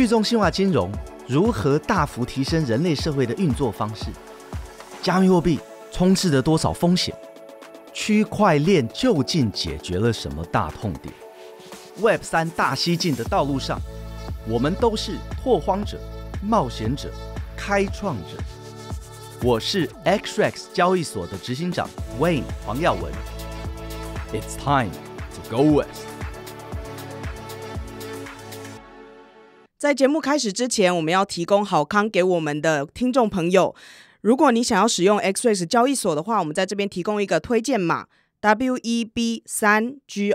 去中心化金融如何大幅提升人类社会的运作方式？加密货币充斥着多少风险？区块链究竟解决了什么大痛点？Web 三大西进的道路上，我们都是拓荒者、冒险者、开创者。我是 XRX e 交易所的执行长 Wayne 黄耀文。It's time to go west. 在节目开始之前，我们要提供好康给我们的听众朋友。如果你想要使用 XRS 交易所的话，我们在这边提供一个推荐码。Web 三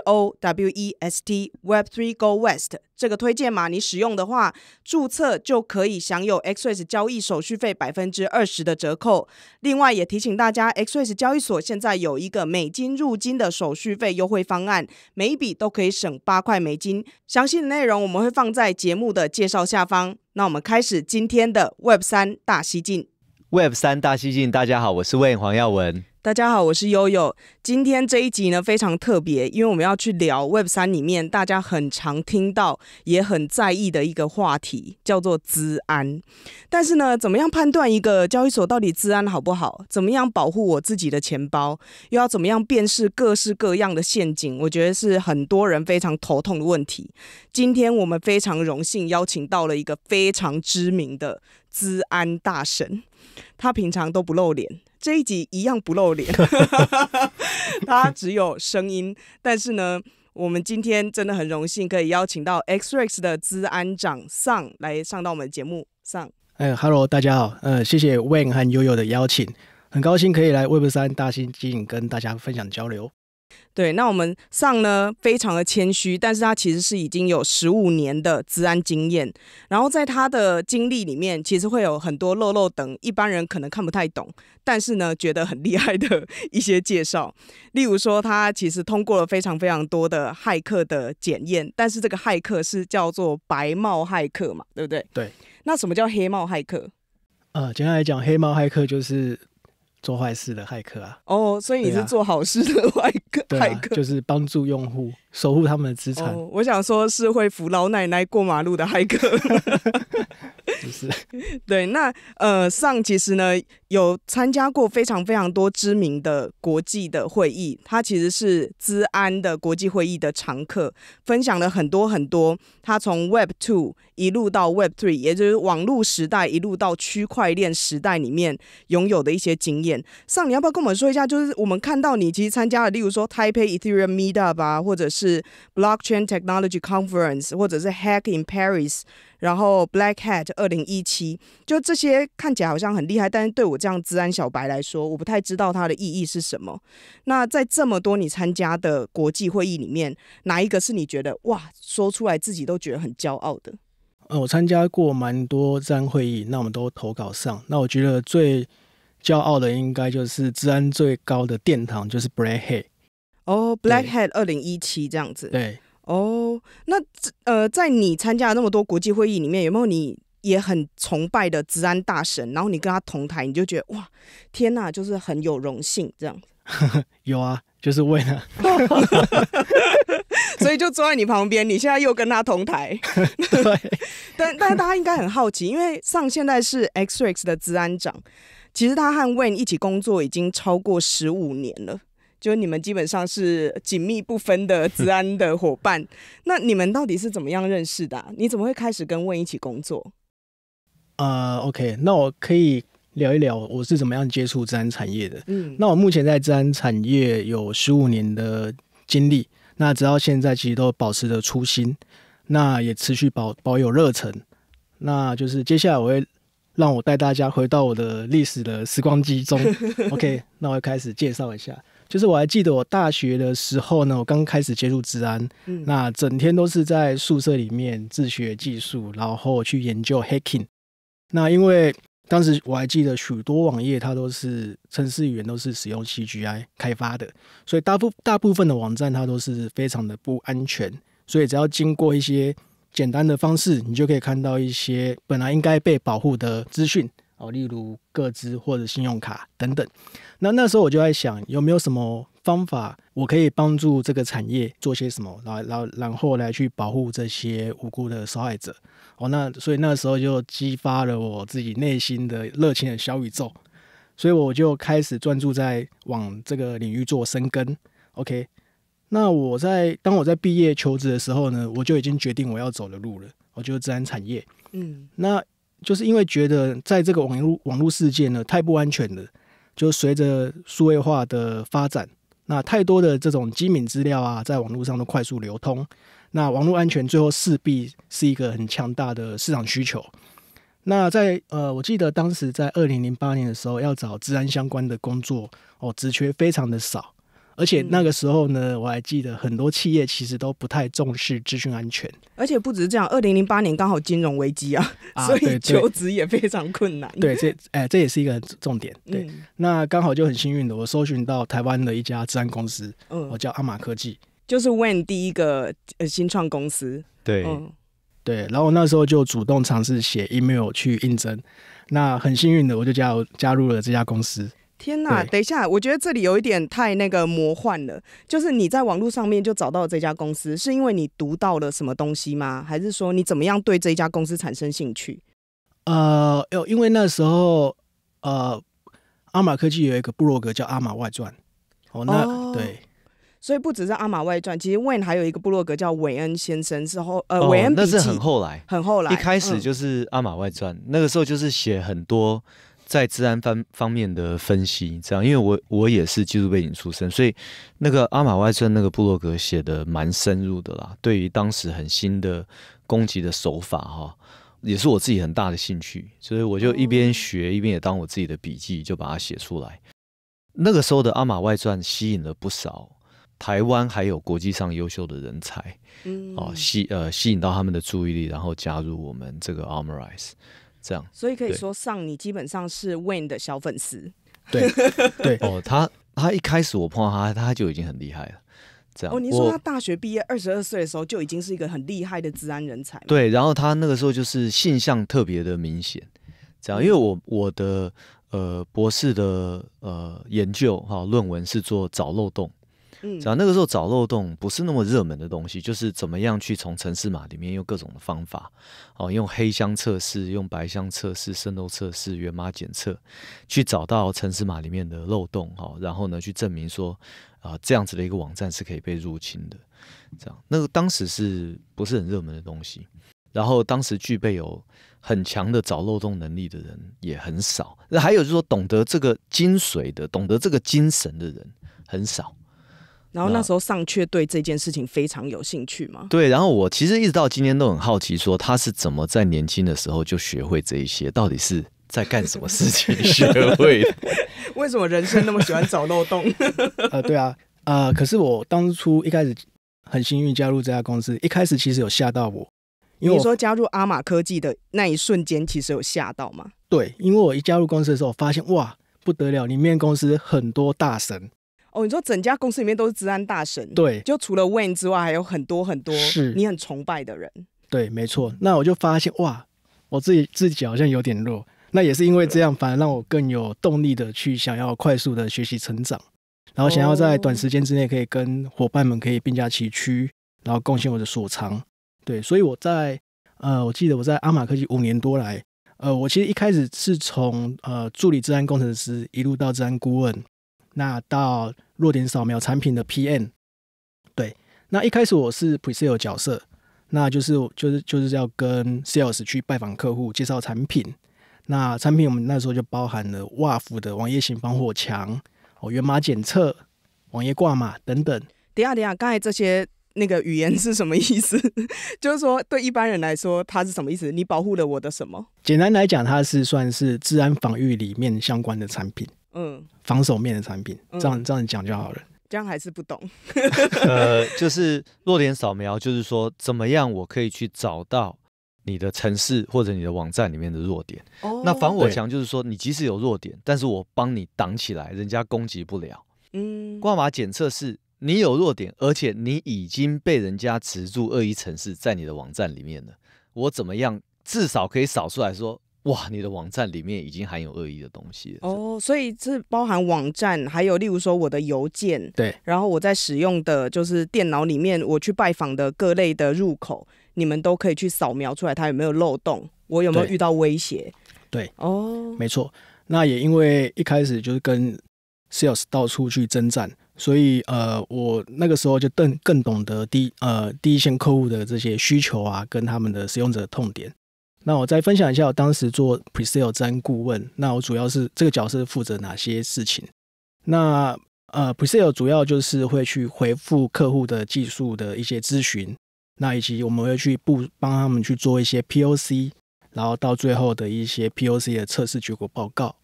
Go West，Web Three Go West，这个推荐码你使用的话，注册就可以享有 Xs 交易手续费百分之二十的折扣。另外也提醒大家，Xs 交易所现在有一个美金入金的手续费优惠方案，每一笔都可以省八块美金。详细的内容我们会放在节目的介绍下方。那我们开始今天的 Web 三大西进。Web 三大西进，大家好，我是 w n 黄耀文。大家好，我是悠悠。今天这一集呢非常特别，因为我们要去聊 Web 三里面大家很常听到也很在意的一个话题，叫做资安。但是呢，怎么样判断一个交易所到底资安好不好？怎么样保护我自己的钱包？又要怎么样辨识各式各样的陷阱？我觉得是很多人非常头痛的问题。今天我们非常荣幸邀请到了一个非常知名的资安大神，他平常都不露脸。这一集一样不露脸，他 只有声音。但是呢，我们今天真的很荣幸可以邀请到 X-Rays 的资安长上来上到我们的节目上。哎，Hello，大家好，嗯，谢谢 Wang 和悠悠的邀请，很高兴可以来 Web 三大心境跟大家分享交流。对，那我们上呢，非常的谦虚，但是他其实是已经有十五年的治安经验，然后在他的经历里面，其实会有很多漏漏等一般人可能看不太懂，但是呢，觉得很厉害的 一些介绍，例如说他其实通过了非常非常多的骇客的检验，但是这个骇客是叫做白帽骇客嘛，对不对？对。那什么叫黑帽骇客？呃，简单来讲黑帽骇客就是。做坏事的骇客啊！哦，所以你是做好事的骇客？骇客就是帮助用户守护他们的资产。我想说，是会扶老奶奶过马路的骇客。不是，对，那呃，上其实呢有参加过非常非常多知名的国际的会议，他其实是资安的国际会议的常客，分享了很多很多，他从 Web Two 一路到 Web Three，也就是网络时代一路到区块链时代里面拥有的一些经验。上，你要不要跟我们说一下？就是我们看到你其实参加了，例如说 t a i p e i Ethereum Meet 吧，或者是 Blockchain Technology Conference，或者是 Hack in Paris。然后 Black Hat 二零一七，就这些看起来好像很厉害，但是对我这样治安小白来说，我不太知道它的意义是什么。那在这么多你参加的国际会议里面，哪一个是你觉得哇说出来自己都觉得很骄傲的？呃，我参加过蛮多治安会议，那我们都投稿上。那我觉得最骄傲的应该就是治安最高的殿堂，就是 Black Hat。哦，Black Hat 二零一七这样子。对。哦，那这呃，在你参加了那么多国际会议里面，有没有你也很崇拜的治安大神？然后你跟他同台，你就觉得哇，天哪，就是很有荣幸这样 有啊，就是为了 所以就坐在你旁边。你现在又跟他同台，对。但但大家应该很好奇，因为上现在是 x r a x 的治安长，其实他和 Wayne 一起工作已经超过十五年了。就是你们基本上是紧密不分的治安的伙伴，那你们到底是怎么样认识的？你怎么会开始跟问一起工作？啊，OK，那我可以聊一聊我是怎么样接触治安产业的。嗯，那我目前在治安产业有十五年的经历，那直到现在其实都保持着初心，那也持续保保有热忱。那就是接下来我会让我带大家回到我的历史的时光机中。OK，那我要开始介绍一下。就是我还记得我大学的时候呢，我刚开始接触治安，那整天都是在宿舍里面自学技术，然后去研究 hacking。那因为当时我还记得许多网页它都是程式语言都是使用 CGI 开发的，所以大部大部分的网站它都是非常的不安全，所以只要经过一些简单的方式，你就可以看到一些本来应该被保护的资讯哦，例如个资或者信用卡等等。那那时候我就在想，有没有什么方法，我可以帮助这个产业做些什么，然后然后然后来去保护这些无辜的受害者。哦，那所以那时候就激发了我自己内心的热情的小宇宙，所以我就开始专注在往这个领域做深耕。OK，那我在当我在毕业求职的时候呢，我就已经决定我要走的路了，我就自然产业。嗯，那就是因为觉得在这个网络网络世界呢，太不安全了。就随着数位化的发展，那太多的这种机敏资料啊，在网络上都快速流通，那网络安全最后势必是一个很强大的市场需求。那在呃，我记得当时在二零零八年的时候，要找治安相关的工作哦，职缺非常的少。而且那个时候呢，我还记得很多企业其实都不太重视资讯安全。而且不只是这样，二零零八年刚好金融危机啊，所以求职也非常困难。对，这哎这也是一个重点。对，那刚好就很幸运的，我搜寻到台湾的一家治安公司，我叫阿玛科技，就是 When 第一个呃新创公司。对，对，然后我那时候就主动尝试写 email 去应征，那很幸运的我就加加入了这家公司。天哪！等一下，我觉得这里有一点太那个魔幻了。就是你在网络上面就找到这家公司，是因为你读到了什么东西吗？还是说你怎么样对这家公司产生兴趣？呃，有，因为那时候，呃，阿玛科技有一个部落格叫阿玛外传。哦，那对。所以不只是阿玛外传，其实韦恩还有一个部落格叫韦恩先生，之后呃韦恩。那是很后来。很后来。一开始就是阿玛外传，那个时候就是写很多。在治安方方面的分析，这样，因为我我也是技术背景出身，所以那个《阿马外传》那个布洛格写的蛮深入的啦。对于当时很新的攻击的手法，哈，也是我自己很大的兴趣，所以我就一边学一边也当我自己的笔记，就把它写出来。那个时候的《阿马外传》吸引了不少台湾还有国际上优秀的人才，嗯，哦吸呃吸引到他们的注意力，然后加入我们这个 Armorize。这样，所以可以说上你基本上是 Wayne 的小粉丝。对对 哦，他他一开始我碰到他，他就已经很厉害了。这样哦，你说他大学毕业二十二岁的时候就已经是一个很厉害的治安人才。对，然后他那个时候就是现象特别的明显。这样，因为我我的呃博士的呃研究哈论文是做找漏洞。然后那个时候找漏洞不是那么热门的东西，就是怎么样去从城市码里面用各种的方法，哦，用黑箱测试、用白箱测试、渗透测试、源码检测，去找到城市码里面的漏洞，哦，然后呢去证明说啊这样子的一个网站是可以被入侵的，这样那个当时是不是很热门的东西？然后当时具备有很强的找漏洞能力的人也很少，那还有就是说懂得这个精髓的、懂得这个精神的人很少。然后那时候尚却对这件事情非常有兴趣嘛？对，然后我其实一直到今天都很好奇，说他是怎么在年轻的时候就学会这一些，到底是在干什么事情学会的？为什么人生那么喜欢找漏洞？啊，对啊，啊，可是我当初一开始很幸运加入这家公司，一开始其实有吓到我，因为你说加入阿玛科技的那一瞬间，其实有吓到吗？对，因为我一加入公司的时候，发现哇不得了，里面公司很多大神。哦，你说整家公司里面都是治安大神，对，就除了 Wayne 之外，还有很多很多你很崇拜的人，对，没错。那我就发现哇，我自己自己好像有点弱，那也是因为这样，反而让我更有动力的去想要快速的学习成长，然后想要在短时间之内可以跟伙伴们可以并驾齐驱，然后贡献我的所长，对。所以我在呃，我记得我在阿玛科技五年多来，呃，我其实一开始是从呃助理治安工程师一路到治安顾问。那到弱点扫描产品的 PN，对，那一开始我是 p r e s a l e 角色，那就是就是就是要跟 sales 去拜访客户介绍产品。那产品我们那时候就包含了 WAF 的网页型防火墙、哦源码检测、网页挂码等等。等下等下，刚才这些那个语言是什么意思？就是说对一般人来说，它是什么意思？你保护了我的什么？简单来讲，它是算是治安防御里面相关的产品。嗯，防守面的产品，这样这样讲就好了。这样还是不懂。呃，就是弱点扫描，就是说怎么样我可以去找到你的城市或者你的网站里面的弱点。那防火墙就是说，你即使有弱点，但是我帮你挡起来，人家攻击不了。嗯，挂码检测是你有弱点，而且你已经被人家植入恶意城市在你的网站里面了，我怎么样至少可以扫出来说。哇，你的网站里面已经含有恶意的东西哦，所以是包含网站，还有例如说我的邮件，对，然后我在使用的就是电脑里面，我去拜访的各类的入口，你们都可以去扫描出来，它有没有漏洞，我有没有遇到威胁？对，哦，没错。那也因为一开始就是跟 sales 到处去征战，所以呃，我那个时候就更更懂得第呃第一线客户的这些需求啊，跟他们的使用者痛点。那我再分享一下，我当时做 pre-sale 资顾问。那我主要是这个角色负责哪些事情？那呃，pre-sale 主要就是会去回复客户的技术的一些咨询，那以及我们会去布帮他们去做一些 POC，然后到最后的一些 POC 的测试结果报告。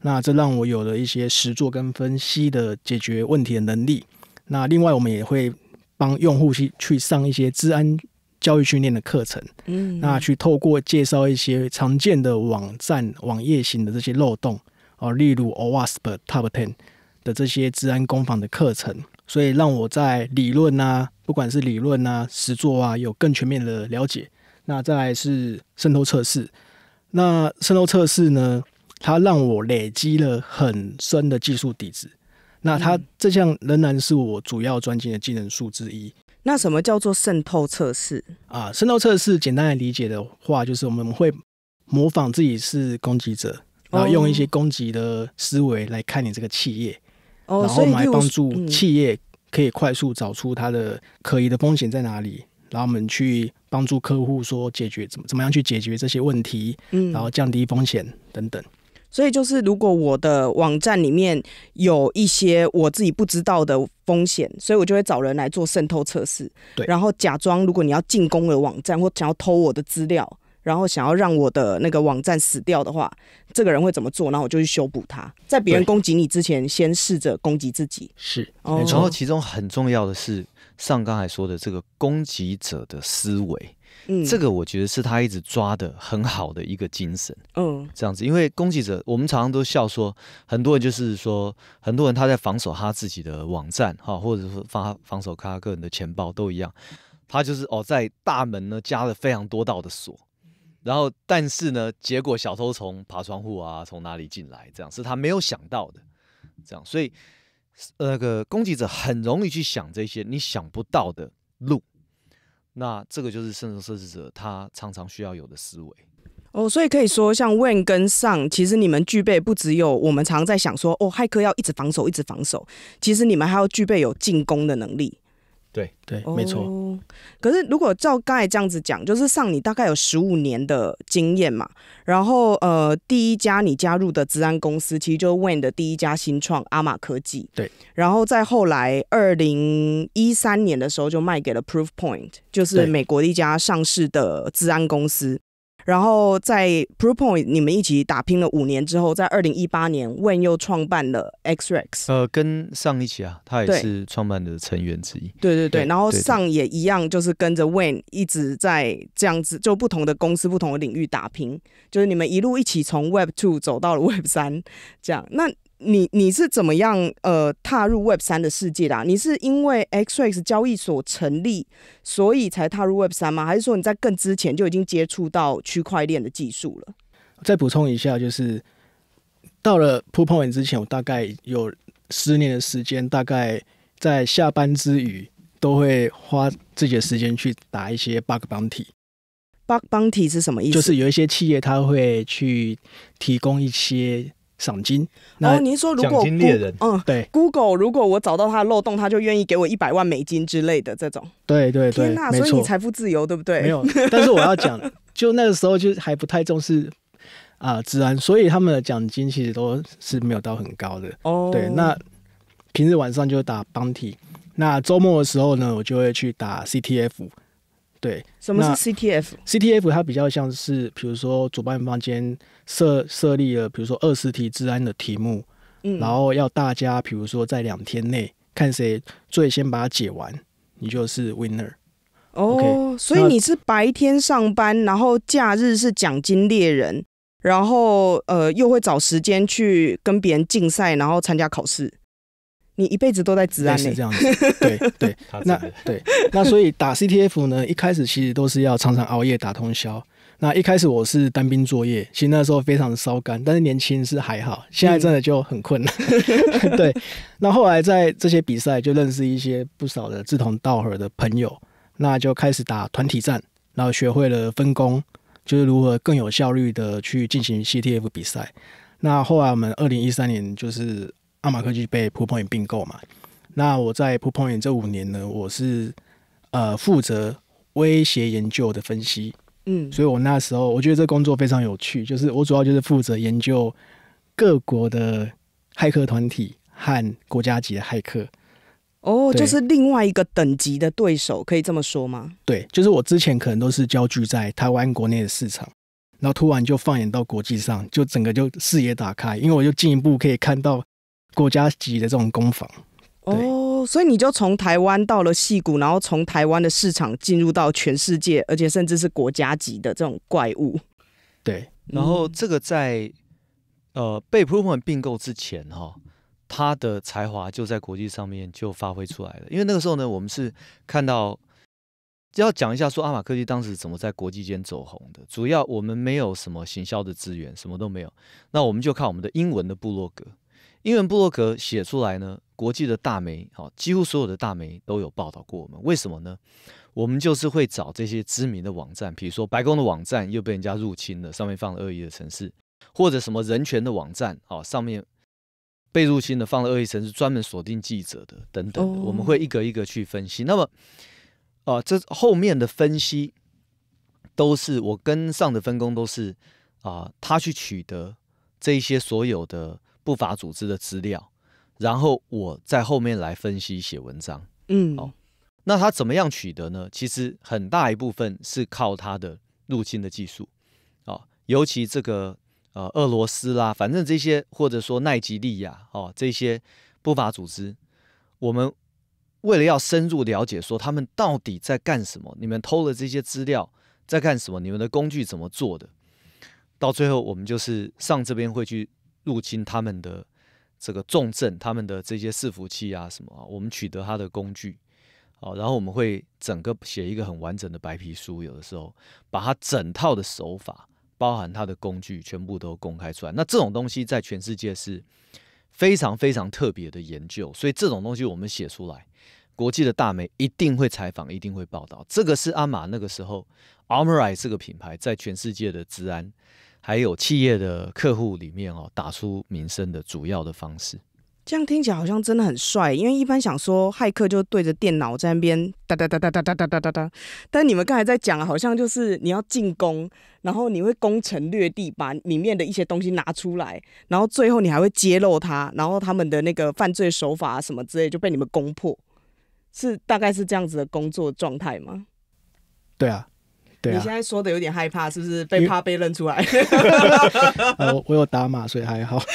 那这让我有了一些实做跟分析的解决问题的能力。那另外，我们也会帮用户去去上一些治安。教育训练的课程，嗯，那去透过介绍一些常见的网站、网页型的这些漏洞，哦，例如 OWASP Top Ten 的这些治安工坊的课程，所以让我在理论啊，不管是理论啊、实作啊，有更全面的了解。那再来是渗透测试，那渗透测试呢，它让我累积了很深的技术底子。那它这项仍然是我主要专精的技能数之一。那什么叫做渗透测试啊？渗透测试简单的理解的话，就是我们会模仿自己是攻击者，然后用一些攻击的思维来看你这个企业，然后我们来帮助企业可以快速找出它的可疑的风险在哪里，然后我们去帮助客户说解决怎么怎么样去解决这些问题，嗯，然后降低风险等等。所以就是，如果我的网站里面有一些我自己不知道的风险，所以我就会找人来做渗透测试。对。然后假装，如果你要进攻我的网站，或想要偷我的资料，然后想要让我的那个网站死掉的话，这个人会怎么做？然后我就去修补他，在别人攻击你之前，先试着攻击自己。是。然后其中很重要的是，上刚才说的这个攻击者的思维。嗯，这个我觉得是他一直抓的很好的一个精神。嗯，这样子，因为攻击者，我们常常都笑说，很多人就是说，很多人他在防守他自己的网站哈，或者是防防守他个人的钱包都一样，他就是哦，在大门呢加了非常多道的锁，然后但是呢，结果小偷从爬窗户啊，从哪里进来，这样是他没有想到的，这样，所以那个攻击者很容易去想这些你想不到的路。那这个就是深度设置者他常常需要有的思维哦，所以可以说像 Win 跟上，其实你们具备不只有我们常在想说哦，骇客要一直防守一直防守，其实你们还要具备有进攻的能力。对对，没错。可是如果照刚才这样子讲，就是上你大概有十五年的经验嘛，然后呃，第一家你加入的治安公司其实就 Win 的第一家新创阿玛科技，对。然后再后来，二零一三年的时候就卖给了 Proof Point，就是美国一家上市的治安公司。然后在 p r o p o i n t 你们一起打拼了五年之后，在二零一八年 w a n 又创办了 XRX。呃，跟上一起啊，他也是创办的成员之一。对对对，然后上也一样，就是跟着 w a n 一直在这样子，就不同的公司、不同的领域打拼，就是你们一路一起从 Web Two 走到了 Web 三，这样那。你你是怎么样呃踏入 Web 三的世界的？你是因为 X X 交易所成立，所以才踏入 Web 三吗？还是说你在更之前就已经接触到区块链的技术了？再补充一下，就是到了 p o p o i n t 之前，我大概有十年的时间，大概在下班之余都会花自己的时间去打一些 bug bounty。bug bounty 是什么意思？就是有一些企业他会去提供一些。赏金然哦，您说如果猎人，嗯，对，Google 如果我找到它的漏洞，他就愿意给我一百万美金之类的这种，对对对，天哪，所以你财富自由对不对？没有，但是我要讲，就那个时候就还不太重视啊，治安，所以他们的奖金其实都是没有到很高的哦。对，那平日晚上就打 Bounty，那周末的时候呢，我就会去打 CTF。对，什么是 CTF？CTF 它比较像是，比如说主办方间设设立了，比如说二十题治安的题目，然后要大家，比如说在两天内看谁最先把它解完，你就是 winner。哦，所以你是白天上班，然后假日是奖金猎人，然后呃又会找时间去跟别人竞赛，然后参加考试。你一辈子都在治安，是这样子，对 对，那对，那所以打 CTF 呢，一开始其实都是要常常熬夜打通宵。那一开始我是单兵作业，其实那时候非常烧干，但是年轻是还好，现在真的就很困难。对，那后来在这些比赛就认识一些不少的志同道合的朋友，那就开始打团体战，然后学会了分工，就是如何更有效率的去进行 CTF 比赛。那后来我们二零一三年就是。阿马科技被 p r o p o i n t 并购嘛？那我在 p r o p o i n t 这五年呢，我是呃负责威胁研究的分析。嗯，所以我那时候我觉得这工作非常有趣，就是我主要就是负责研究各国的骇客团体和国家级的骇客。哦，就是另外一个等级的对手，可以这么说吗？对，就是我之前可能都是焦聚在台湾国内的市场，然后突然就放眼到国际上，就整个就视野打开，因为我就进一步可以看到。国家级的这种工坊，哦，所以你就从台湾到了戏谷，然后从台湾的市场进入到全世界，而且甚至是国家级的这种怪物。对，然后这个在呃被 Proven 并购之前哈，他的才华就在国际上面就发挥出来了。因为那个时候呢，我们是看到要讲一下说阿玛科技当时怎么在国际间走红的。主要我们没有什么行销的资源，什么都没有，那我们就看我们的英文的部落格。因为布洛格写出来呢，国际的大媒，好，几乎所有的大媒都有报道过我们，为什么呢？我们就是会找这些知名的网站，比如说白宫的网站又被人家入侵了，上面放了恶意的城市，或者什么人权的网站，哦，上面被入侵了，放了恶意城市，专门锁定记者的，等等的，我们会一个一个去分析。那么，啊，这后面的分析都是我跟上的分工，都是啊，他去取得这一些所有的。不法组织的资料，然后我在后面来分析写文章。嗯，哦，那他怎么样取得呢？其实很大一部分是靠他的入侵的技术，啊，尤其这个呃俄罗斯啦，反正这些或者说奈吉利亚哦这些不法组织，我们为了要深入了解，说他们到底在干什么？你们偷了这些资料在干什么？你们的工具怎么做的？到最后我们就是上这边会去。入侵他们的这个重镇，他们的这些伺服器啊什么啊，我们取得他的工具，好，然后我们会整个写一个很完整的白皮书，有的时候把它整套的手法，包含它的工具，全部都公开出来。那这种东西在全世界是非常非常特别的研究，所以这种东西我们写出来，国际的大媒一定会采访，一定会报道。这个是阿玛那个时候 a r m o i r e 这个品牌，在全世界的治安。还有企业的客户里面哦，打出名声的主要的方式。这样听起来好像真的很帅，因为一般想说骇客就对着电脑在那边哒哒哒哒哒哒哒哒哒哒。但你们刚才在讲，好像就是你要进攻，然后你会攻城略地，把里面的一些东西拿出来，然后最后你还会揭露他，然后他们的那个犯罪手法什么之类就被你们攻破，是大概是这样子的工作状态吗？对啊。你现在说的有点害怕，是不是被怕被认出来？我有打码，所以还好。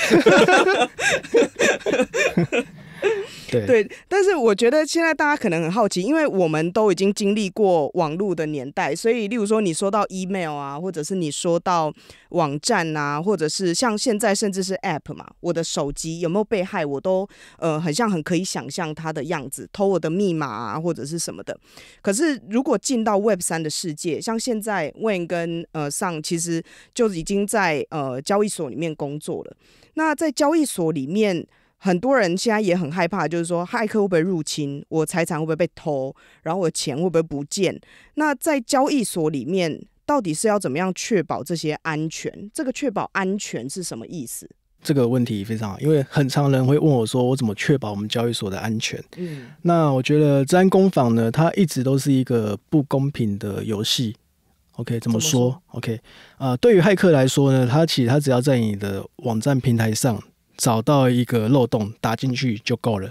对，但是我觉得现在大家可能很好奇，因为我们都已经经历过网络的年代，所以例如说你说到 email 啊，或者是你说到网站啊，或者是像现在甚至是 app 嘛，我的手机有没有被害，我都呃很像很可以想象它的样子，偷我的密码啊或者是什么的。可是如果进到 Web 三的世界，像现在 Win 跟呃上其实就已经在呃交易所里面工作了，那在交易所里面。很多人现在也很害怕，就是说骇客会不会入侵我财产会不会被偷，然后我的钱会不会不见？那在交易所里面，到底是要怎么样确保这些安全？这个确保安全是什么意思？这个问题非常好，因为很常人会问我说，我怎么确保我们交易所的安全？嗯，那我觉得，治安工坊呢，它一直都是一个不公平的游戏。OK，怎么说？OK，啊，对于骇客来说呢，他其实他只要在你的网站平台上。找到一个漏洞打进去就够了，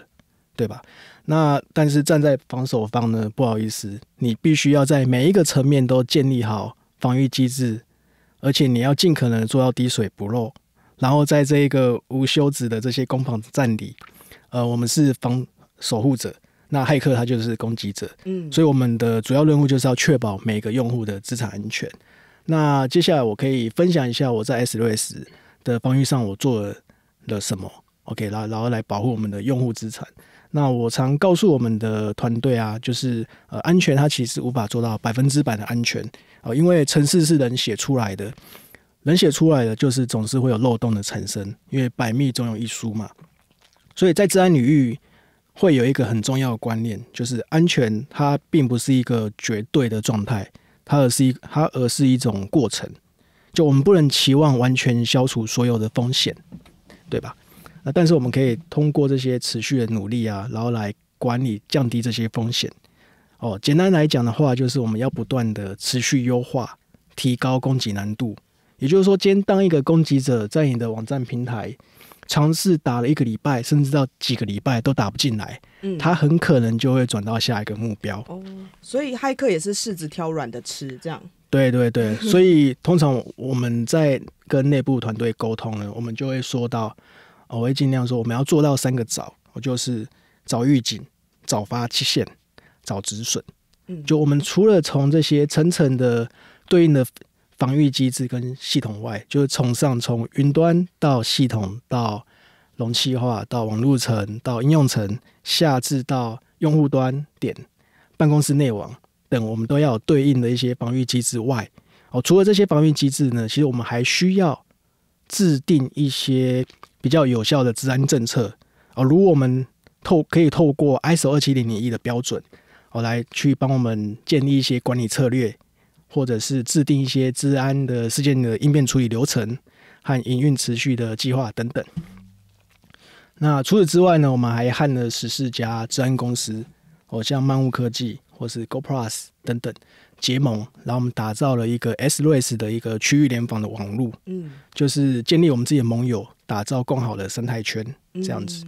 对吧？那但是站在防守方呢，不好意思，你必须要在每一个层面都建立好防御机制，而且你要尽可能做到滴水不漏。然后在这一个无休止的这些攻防战里，呃，我们是防守护者，那骇客他就是攻击者，嗯，所以我们的主要任务就是要确保每个用户的资产安全。那接下来我可以分享一下我在 S 六 S 的防御上我做的。了什么？OK，然然后来保护我们的用户资产。那我常告诉我们的团队啊，就是呃，安全它其实无法做到百分之百的安全啊，因为城市是人写出来的，人写出来的就是总是会有漏洞的产生，因为百密总有一疏嘛。所以在治安领域会有一个很重要的观念，就是安全它并不是一个绝对的状态，它而是一它而是一种过程，就我们不能期望完全消除所有的风险。对吧？那但是我们可以通过这些持续的努力啊，然后来管理降低这些风险。哦，简单来讲的话，就是我们要不断的持续优化，提高攻击难度。也就是说，今天当一个攻击者在你的网站平台尝试打了一个礼拜，甚至到几个礼拜都打不进来，嗯，他很可能就会转到下一个目标。哦，所以骇客也是柿子挑软的吃这样。对对对，所以通常我们在跟内部团队沟通呢，我们就会说到，我会尽量说我们要做到三个早，我就是早预警、早发期限、早止损。嗯，就我们除了从这些层层的对应的防御机制跟系统外，就是从上从云端到系统到容器化到网络层到应用层，下至到用户端点、办公室内网。等我们都要有对应的一些防御机制外，哦，除了这些防御机制呢，其实我们还需要制定一些比较有效的治安政策哦。如果我们透可以透过 ISO 二七零零一的标准，哦，来去帮我们建立一些管理策略，或者是制定一些治安的事件的应变处理流程和营运持续的计划等等。那除此之外呢，我们还和了十四家治安公司哦，像漫物科技。或是 Go Plus 等等结盟，然后我们打造了一个 S Race 的一个区域联防的网路，嗯，就是建立我们自己的盟友，打造更好的生态圈，这样子。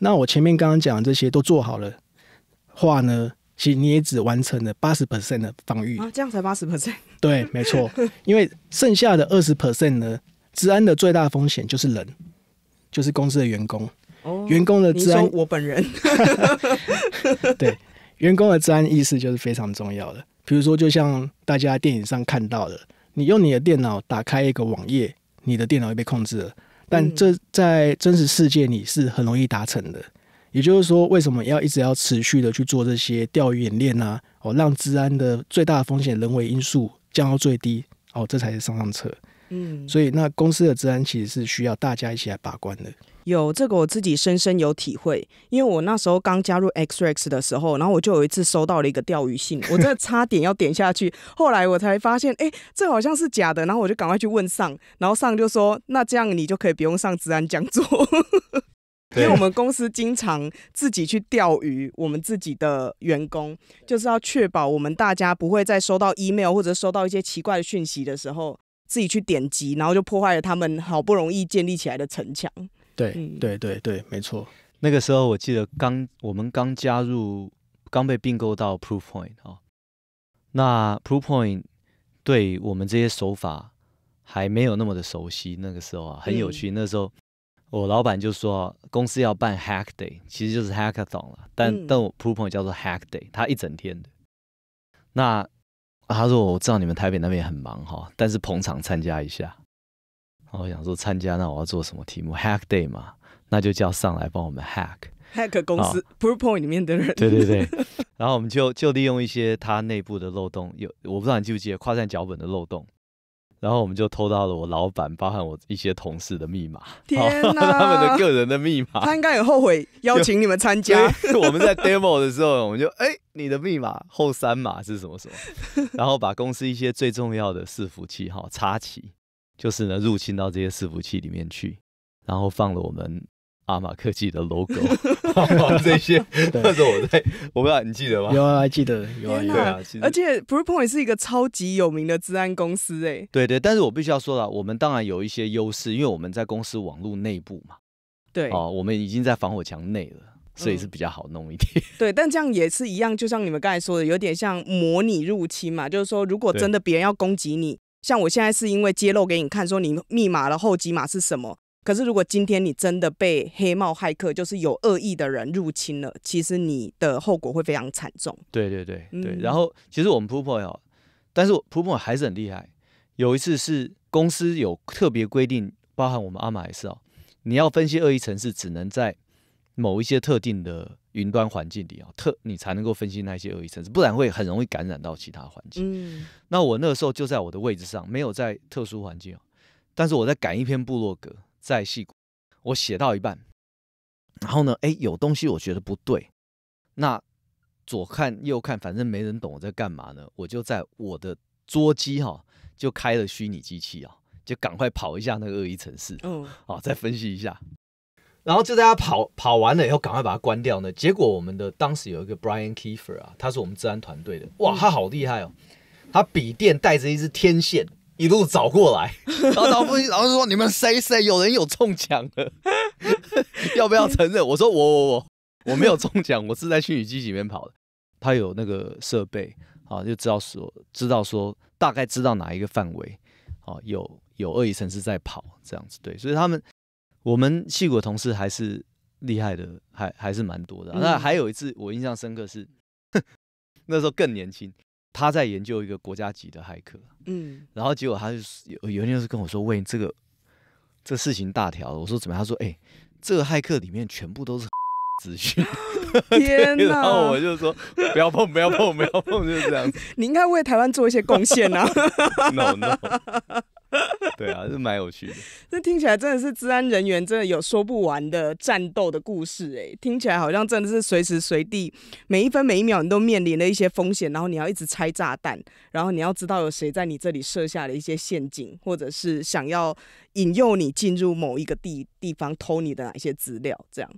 那我前面刚刚讲这些都做好了，话呢，其实你也只完成了八十 percent 的防御啊，这样才八十 percent，对，没错，因为剩下的二十 percent 呢，治安的最大风险就是人，就是公司的员工，员工的治安，我本人，对。员工的治安意识就是非常重要的。比如说，就像大家电影上看到的，你用你的电脑打开一个网页，你的电脑也被控制了。但这在真实世界里是很容易达成的。也就是说，为什么要一直要持续的去做这些钓鱼演练啊？哦，让治安的最大的风险人为因素降到最低，哦，这才是上上策。嗯，所以那公司的治安其实是需要大家一起来把关的。有这个我自己深深有体会，因为我那时候刚加入 X X 的时候，然后我就有一次收到了一个钓鱼信，我真的差点要点下去，后来我才发现，哎，这好像是假的，然后我就赶快去问上，然后上就说，那这样你就可以不用上治安讲座，因为我们公司经常自己去钓鱼，我们自己的员工就是要确保我们大家不会再收到 email 或者收到一些奇怪的讯息的时候，自己去点击，然后就破坏了他们好不容易建立起来的城墙。对对对对，没错。那个时候我记得刚我们刚加入，刚被并购到 Proofpoint 啊，那 Proofpoint 对我们这些手法还没有那么的熟悉。那个时候啊，很有趣。那时候我老板就说公司要办 Hack Day，其实就是 Hackathon 了。但但我 Proofpoint 叫做 Hack Day，它一整天的。那他说我知道你们台北那边很忙哈，但是捧场参加一下。然后想说参加，那我要做什么题目？Hack Day 嘛，那就叫上来帮我们 Hack。Hack 公司 p o r p o i n t 里面的人。对对对。然后我们就就利用一些它内部的漏洞，有我不知道你记不记得跨站脚本的漏洞。然后我们就偷到了我老板，包含我一些同事的密码，他们的个人的密码。他应该很后悔邀请你们参加。我们在 Demo 的时候，我们就哎，你的密码后三码是什么什么？然后把公司一些最重要的伺服器哈插起。就是呢，入侵到这些伺服器里面去，然后放了我们阿玛科技的 logo，这些，或是我在，我不知道你记得吗？有啊，记得，有啊，记得。而且 p r o p o i n t 是一个超级有名的治安公司，哎。对对，但是我必须要说了，我们当然有一些优势，因为我们在公司网络内部嘛。对。哦，我们已经在防火墙内了，所以是比较好弄一点。对，但这样也是一样，就像你们刚才说的，有点像模拟入侵嘛。就是说，如果真的别人要攻击你。像我现在是因为揭露给你看，说你密码的后几码是什么。可是如果今天你真的被黑帽骇客，就是有恶意的人入侵了，其实你的后果会非常惨重。对对对对。然后其实我们 p u r p 但是我 p u p 还是很厉害。有一次是公司有特别规定，包含我们阿玛 S 啊，你要分析恶意城市，只能在某一些特定的。云端环境里啊，特你才能够分析那些恶意程式，不然会很容易感染到其他环境。嗯，那我那个时候就在我的位置上，没有在特殊环境但是我在赶一篇部落格，在细谷，我写到一半，然后呢，哎，有东西我觉得不对，那左看右看，反正没人懂我在干嘛呢，我就在我的桌机哈，就开了虚拟机器啊，就赶快跑一下那个恶意程式，嗯，好，再分析一下。然后就在家跑跑完了以后，赶快把它关掉呢。结果我们的当时有一个 Brian Kifer 啊，他是我们治安团队的，哇，他好厉害哦！他笔电带着一支天线，一路找过来，然后找不，然后说你们谁谁有人有中奖了，要不要承认？我说我我我我没有中奖，我是在虚拟机里面跑的。他有那个设备啊，就知道说知道说大概知道哪一个范围啊有有恶意城市在跑这样子对，所以他们。我们戏骨同事还是厉害的，还还是蛮多的。那还有一次我印象深刻是，那时候更年轻，他在研究一个国家级的骇客，嗯，然后结果他就有有一天是跟我说：“喂，这个这事情大条。”我说：“怎么样？”他说：“哎，这个骇客里面全部都是 资讯。”天哪！我就说：“不要碰，不要碰，不要碰！”就是这样子。你应该为台湾做一些贡献啊 No no。对啊，是蛮有趣的。这听起来真的是治安人员真的有说不完的战斗的故事哎，听起来好像真的是随时随地每一分每一秒你都面临了一些风险，然后你要一直拆炸弹，然后你要知道有谁在你这里设下了一些陷阱，或者是想要引诱你进入某一个地地方偷你的哪些资料这样。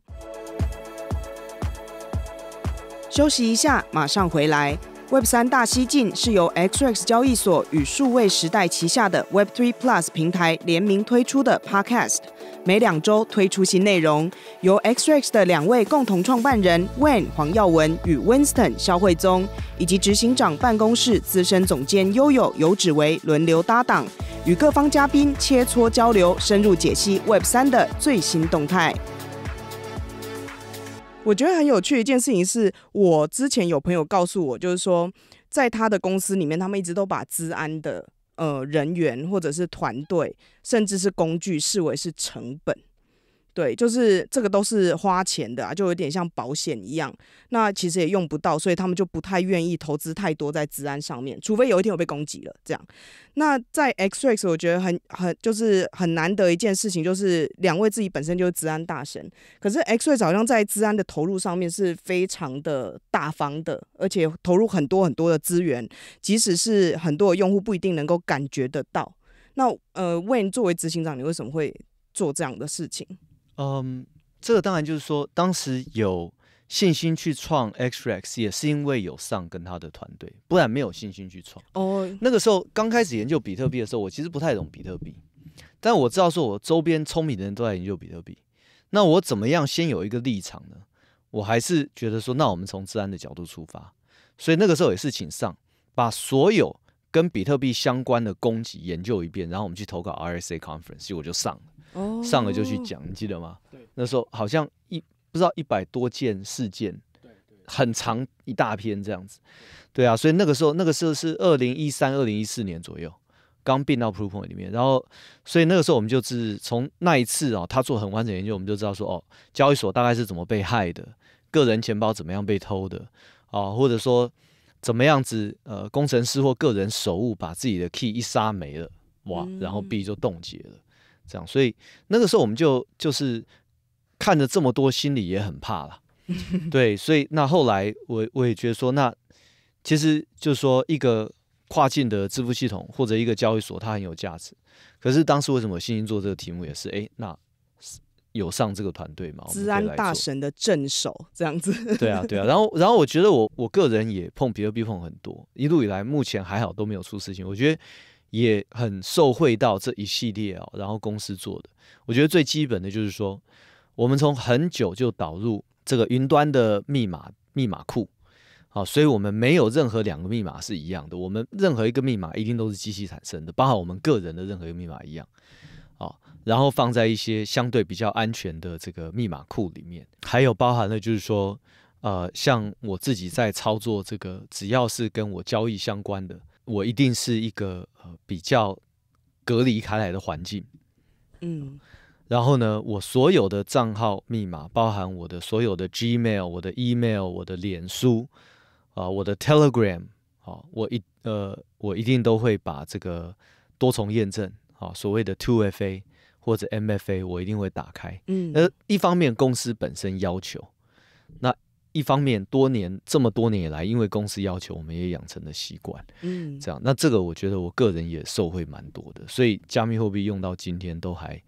休息一下，马上回来。Web 三大西进是由 XRX 交易所与数位时代旗下的 Web3 Plus 平台联名推出的 Podcast，每两周推出新内容，由 XRX 的两位共同创办人 Wen 黄耀文与 Winston 肖慧宗，以及执行长办公室资深总监悠悠游指为轮流搭档，与各方嘉宾切磋交流，深入解析 Web3 的最新动态。我觉得很有趣一件事情是，我之前有朋友告诉我，就是说，在他的公司里面，他们一直都把治安的呃人员或者是团队，甚至是工具，视为是成本。对，就是这个都是花钱的啊，就有点像保险一样。那其实也用不到，所以他们就不太愿意投资太多在治安上面，除非有一天我被攻击了这样。那在 X Ray 我觉得很很就是很难得一件事情，就是两位自己本身就是治安大神，可是 X Ray 好像在治安的投入上面是非常的大方的，而且投入很多很多的资源，即使是很多的用户不一定能够感觉得到。那呃，Wayne 作为执行长，你为什么会做这样的事情？嗯，这个当然就是说，当时有信心去创 XRX 也是因为有上跟他的团队，不然没有信心去创。哦，那个时候刚开始研究比特币的时候，我其实不太懂比特币，但我知道说，我周边聪明的人都在研究比特币，那我怎么样先有一个立场呢？我还是觉得说，那我们从治安的角度出发，所以那个时候也是请上把所有跟比特币相关的攻击研究一遍，然后我们去投稿 RSA Conference，所以我就上了。上了就去讲，你记得吗？对，那时候好像一不知道一百多件事件，很长一大篇这样子，对啊，所以那个时候那个时候是二零一三二零一四年左右，刚并到 ProofPoint 里面，然后所以那个时候我们就是从那一次啊，他做很完整研究，我们就知道说哦，交易所大概是怎么被害的，个人钱包怎么样被偷的，啊，或者说怎么样子呃工程师或个人手误把自己的 key 一杀没了，哇，然后币就冻结了。这样，所以那个时候我们就就是看着这么多，心里也很怕了。对，所以那后来我我也觉得说，那其实就是说一个跨境的支付系统或者一个交易所，它很有价值。可是当时为什么星星做这个题目也是，哎，那有上这个团队吗？治安大神的镇守这样子。对啊，对啊。然后，然后我觉得我我个人也碰比特币碰很多，一路以来目前还好都没有出事情。我觉得。也很受惠到这一系列哦，然后公司做的，我觉得最基本的就是说，我们从很久就导入这个云端的密码密码库，好，所以我们没有任何两个密码是一样的，我们任何一个密码一定都是机器产生的，包括我们个人的任何一个密码一样，啊，然后放在一些相对比较安全的这个密码库里面，还有包含了就是说，呃，像我自己在操作这个，只要是跟我交易相关的。我一定是一个呃比较隔离开来的环境，嗯，然后呢，我所有的账号密码，包含我的所有的 Gmail、我的 Email、我的脸书啊、我的 Telegram，啊，我一呃，我一定都会把这个多重验证，啊，所谓的 Two FA 或者 MFA，我一定会打开，嗯，那一方面公司本身要求。一方面，多年这么多年以来，因为公司要求，我们也养成了习惯，嗯，这样。那这个，我觉得我个人也受惠蛮多的，所以加密货币用到今天都还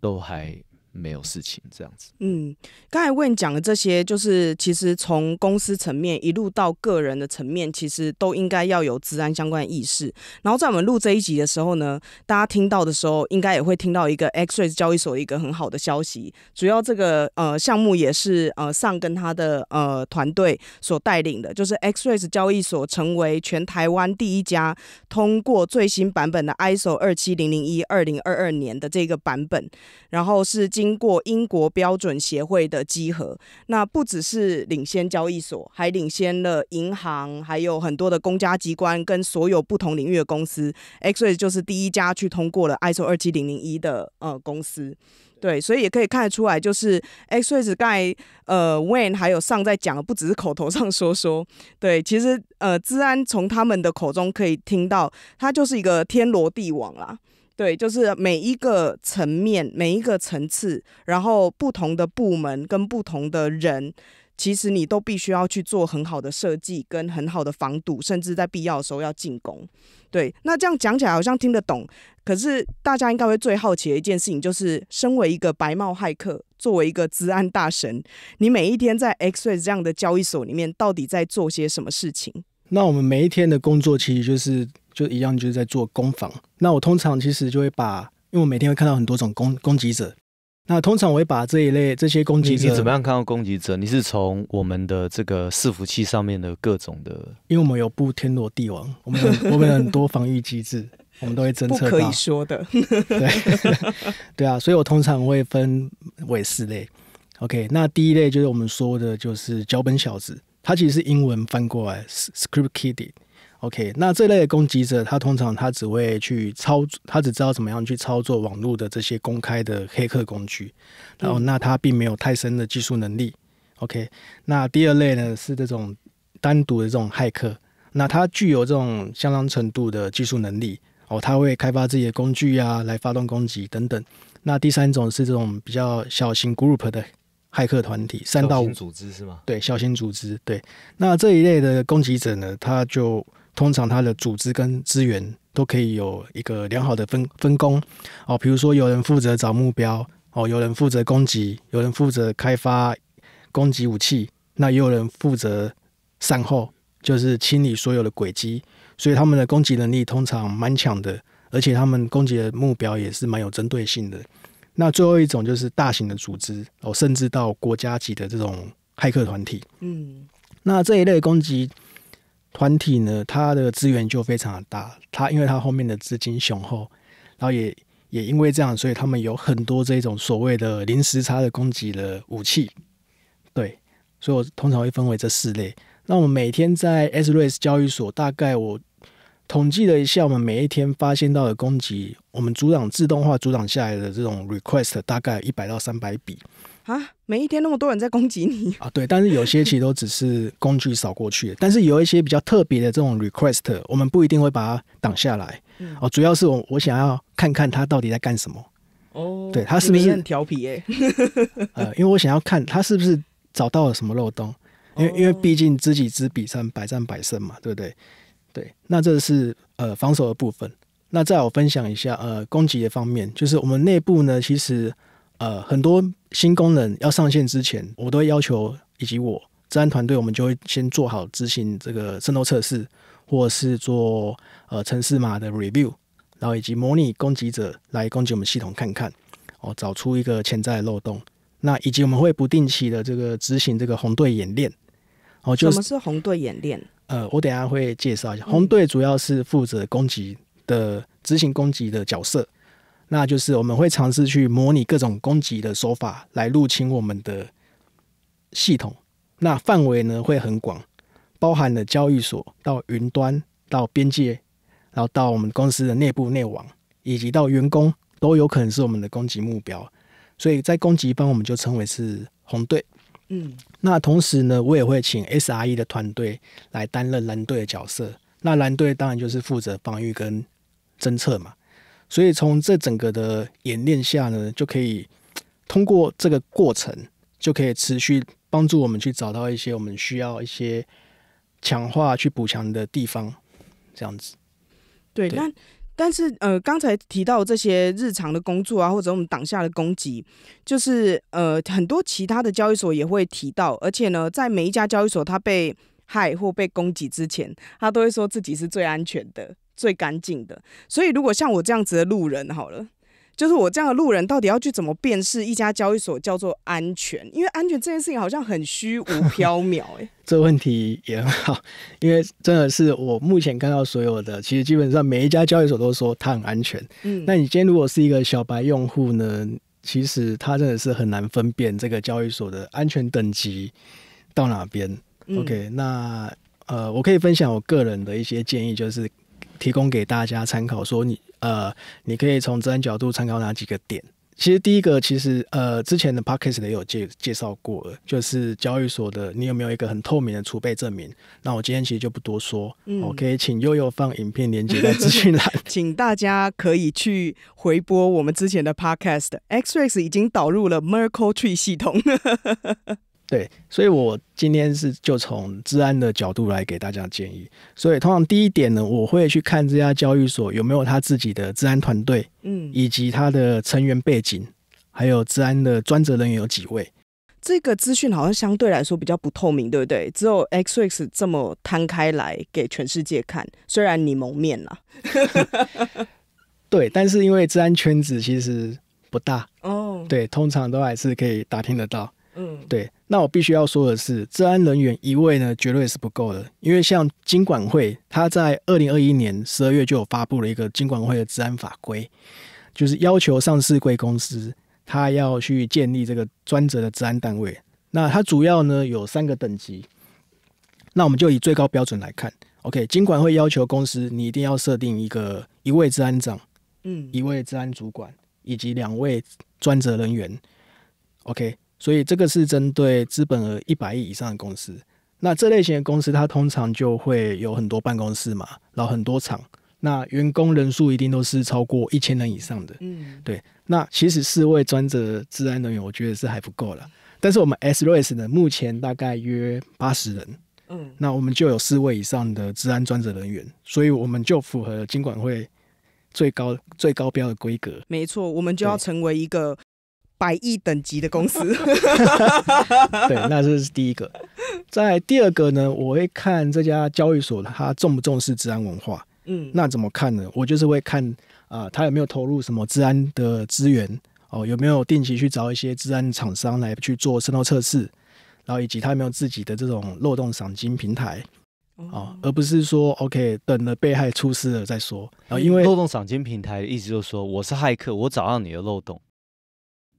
都还。没有事情这样子。嗯，刚才问讲的这些，就是其实从公司层面一路到个人的层面，其实都应该要有治安相关意识。然后在我们录这一集的时候呢，大家听到的时候，应该也会听到一个 X 交易所一个很好的消息。主要这个呃项目也是呃上跟他的呃团队所带领的，就是 X 交易所成为全台湾第一家通过最新版本的 ISO 二七零零一二零二二年的这个版本，然后是进。经过英国标准协会的集合，那不只是领先交易所，还领先了银行，还有很多的公家机关跟所有不同领域的公司 x r a 就是第一家去通过了 ISO 二七零零一的呃公司，对，所以也可以看得出来，就是 X-rays 呃 w a n 还有上在讲的，不只是口头上说说，对，其实呃，治安从他们的口中可以听到，它就是一个天罗地网啦。对，就是每一个层面、每一个层次，然后不同的部门跟不同的人，其实你都必须要去做很好的设计跟很好的防堵，甚至在必要的时候要进攻。对，那这样讲起来好像听得懂，可是大家应该会最好奇的一件事情，就是身为一个白帽骇客，作为一个治安大神，你每一天在 X 这样的交易所里面到底在做些什么事情？那我们每一天的工作其实就是。就一样，就是在做攻防。那我通常其实就会把，因为我每天会看到很多种攻攻击者。那通常我会把这一类这些攻击者你，怎么样看到攻击者？你是从我们的这个伺服器上面的各种的，因为我们有布天罗地网，我们有 我们很多防御机制，我们都会侦测到。不可以说的。对 对啊，所以我通常会分为四类。OK，那第一类就是我们说的就是脚本小子，它其实是英文翻过来，script kiddie。OK，那这类的攻击者，他通常他只会去操，他只知道怎么样去操作网络的这些公开的黑客工具，然后那他并没有太深的技术能力。OK，那第二类呢是这种单独的这种骇客，那他具有这种相当程度的技术能力哦，他会开发自己的工具啊，来发动攻击等等。那第三种是这种比较小型 group 的骇客团体，三到五组织是吗？对，小型组织。对，那这一类的攻击者呢，他就通常，他的组织跟资源都可以有一个良好的分分工哦。比如说，有人负责找目标哦，有人负责攻击，有人负责开发攻击武器，那也有人负责善后，就是清理所有的轨迹。所以，他们的攻击能力通常蛮强的，而且他们攻击的目标也是蛮有针对性的。那最后一种就是大型的组织哦，甚至到国家级的这种骇客团体。嗯，那这一类攻击。团体呢，它的资源就非常的大，它因为它后面的资金雄厚，然后也也因为这样，所以他们有很多这种所谓的零时差的攻击的武器。对，所以我通常会分为这四类。那我们每天在 S R A 交易所，大概我统计了一下，我们每一天发现到的攻击，我们组长自动化组长下来的这种 request 大概一百到三百笔。啊，每一天那么多人在攻击你啊，对，但是有些其实都只是工具扫过去，但是有一些比较特别的这种 request，我们不一定会把它挡下来哦。主要是我我想要看看他到底在干什么哦，对他是不是很调皮哎？呃，因为我想要看他是不是找到了什么漏洞，因为因为毕竟知己知彼，战百战百胜嘛，对不对？对，那这是呃防守的部分。那再我分享一下呃攻击的方面，就是我们内部呢其实。呃，很多新功能要上线之前，我都会要求以及我治安团队，我们就会先做好执行这个渗透测试，或者是做呃程市码的 review，然后以及模拟攻击者来攻击我们系统，看看哦，找出一个潜在漏洞。那以及我们会不定期的这个执行这个红队演练。哦，就什么是红队演练？呃，我等下会介绍一下。红队主要是负责攻击的执行攻击的角色。那就是我们会尝试去模拟各种攻击的手法来入侵我们的系统，那范围呢会很广，包含了交易所到云端到边界，然后到我们公司的内部内网以及到员工都有可能是我们的攻击目标，所以在攻击方我们就称为是红队，嗯，那同时呢我也会请 SRE 的团队来担任蓝队的角色，那蓝队当然就是负责防御跟侦测嘛。所以从这整个的演练下呢，就可以通过这个过程，就可以持续帮助我们去找到一些我们需要一些强化、去补强的地方，这样子。对。但但是呃，刚才提到这些日常的工作啊，或者我们挡下的攻击，就是呃，很多其他的交易所也会提到，而且呢，在每一家交易所它被害或被攻击之前，他都会说自己是最安全的。最干净的，所以如果像我这样子的路人好了，就是我这样的路人到底要去怎么辨识一家交易所叫做安全？因为安全这件事情好像很虚无 缥缈哎。这问题也很好，因为真的是我目前看到所有的，其实基本上每一家交易所都说它很安全。嗯，那你今天如果是一个小白用户呢，其实他真的是很难分辨这个交易所的安全等级到哪边。OK，那呃，我可以分享我个人的一些建议，就是。提供给大家参考，说你呃，你可以从自然角度参考哪几个点？其实第一个，其实呃，之前的 p o c a s t 也有介介绍过了，就是交易所的你有没有一个很透明的储备证明？那我今天其实就不多说，我可以请悠悠放影片链接来资讯栏，请大家可以去回播我们之前的 podcast。X r a s 已经导入了 Merkle Tree 系统。对，所以我今天是就从治安的角度来给大家建议。所以通常第一点呢，我会去看这家交易所有没有他自己的治安团队，嗯，以及他的成员背景，还有治安的专责人员有几位。这个资讯好像相对来说比较不透明，对不对？只有 X X 这么摊开来给全世界看，虽然你蒙面了，对，但是因为治安圈子其实不大哦，对，通常都还是可以打听得到。嗯，对，那我必须要说的是，治安人员一位呢，绝对是不够的，因为像金管会，他在二零二一年十二月就有发布了一个金管会的治安法规，就是要求上市贵公司，他要去建立这个专责的治安单位。那他主要呢有三个等级，那我们就以最高标准来看。OK，金管会要求公司你一定要设定一个一位治安长，嗯，一位治安主管，以及两位专责人员。OK。所以这个是针对资本额一百亿以上的公司。那这类型的公司，它通常就会有很多办公室嘛，然后很多厂。那员工人数一定都是超过一千人以上的。嗯，对。那其实四位专职治安人员，我觉得是还不够了。但是我们 S race 呢，目前大概约八十人。嗯，那我们就有四位以上的治安专职人员，所以我们就符合经管会最高最高标的规格。没错，我们就要成为一个。百亿等级的公司，对，那这是第一个。在第二个呢，我会看这家交易所它重不重视治安文化。嗯，那怎么看呢？我就是会看啊，他有没有投入什么治安的资源？哦，有没有定期去找一些治安厂商来去做渗透测试？然后以及他有没有自己的这种漏洞赏金平台？哦，而不是说 OK 等了被害出事了再说。然后因为漏洞赏金平台的意思就是说，我是骇客，我找到你的漏洞。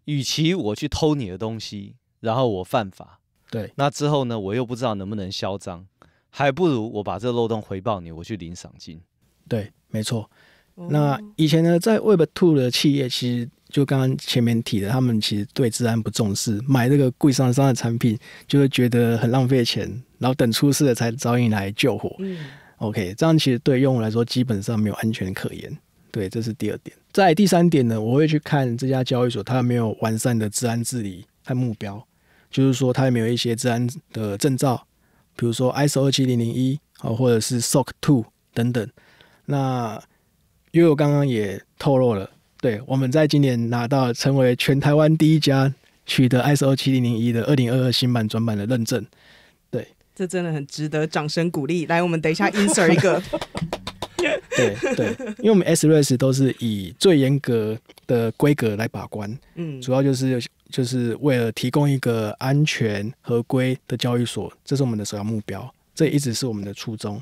与其我去偷你的东西，然后我犯法，对，那之后呢，我又不知道能不能嚣张，还不如我把这个漏洞回报你，我去领赏金。对，没错。那以前呢，在 Web Two 的企业，其实就刚刚前面提的，他们其实对治安不重视，买这个贵上上的产品，就会觉得很浪费钱，然后等出事了才找你来救火。嗯，OK，这样其实对用户来说基本上没有安全可言。对，这是第二点。在第三点呢，我会去看这家交易所，它没有完善的治安治理和目标，就是说它也没有一些治安的证照，比如说 ISO 7001啊，或者是 SOC two 等等。那因为我刚刚也透露了，对我们在今年拿到成为全台湾第一家取得 ISO 7001的二零二二新版转版的认证，对，这真的很值得掌声鼓励。来，我们等一下 insert 一个。对对，因为我们 S r a s 都是以最严格的规格来把关，嗯，主要就是就是为了提供一个安全合规的交易所，这是我们的首要目标，这一直是我们的初衷，